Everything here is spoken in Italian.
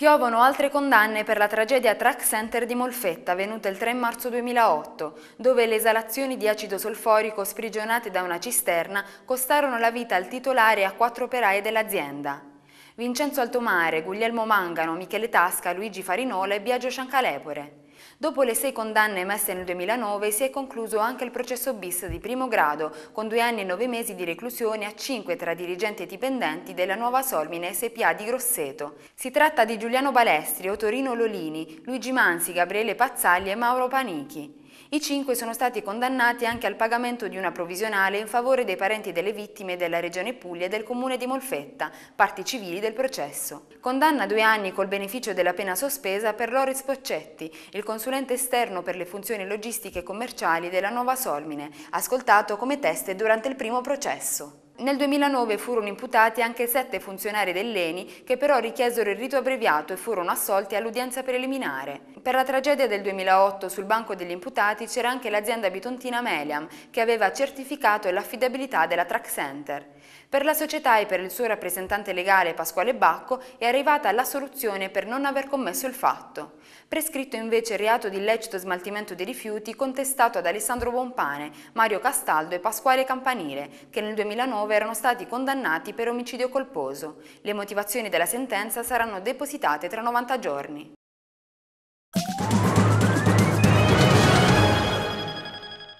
Piovono altre condanne per la tragedia Track Center di Molfetta, avvenuta il 3 marzo 2008, dove le esalazioni di acido solforico sprigionate da una cisterna costarono la vita al titolare e a quattro operai dell'azienda. Vincenzo Altomare, Guglielmo Mangano, Michele Tasca, Luigi Farinola e Biagio Sciancalepore. Dopo le sei condanne emesse nel 2009 si è concluso anche il processo bis di primo grado, con due anni e nove mesi di reclusione a cinque tra dirigenti e dipendenti della nuova Solmine SPA di Grosseto. Si tratta di Giuliano Balestri, Otorino Lolini, Luigi Mansi, Gabriele Pazzagli e Mauro Panichi. I cinque sono stati condannati anche al pagamento di una provvisionale in favore dei parenti delle vittime della Regione Puglia e del Comune di Molfetta, parti civili del processo. Condanna due anni col beneficio della pena sospesa per Loris Poccetti, il consulente esterno per le funzioni logistiche e commerciali della Nuova Solmine, ascoltato come teste durante il primo processo. Nel 2009 furono imputati anche sette funzionari dell'ENI che però richiesero il rito abbreviato e furono assolti all'udienza preliminare. Per la tragedia del 2008 sul banco degli imputati c'era anche l'azienda bitontina Meliam che aveva certificato l'affidabilità della Track Center. Per la società e per il suo rappresentante legale Pasquale Bacco è arrivata la soluzione per non aver commesso il fatto. Prescritto invece il reato di illecito smaltimento dei rifiuti contestato ad Alessandro Bompane, Mario Castaldo e Pasquale Campanile che nel 2009 9 erano stati condannati per omicidio colposo. Le motivazioni della sentenza saranno depositate tra 90 giorni.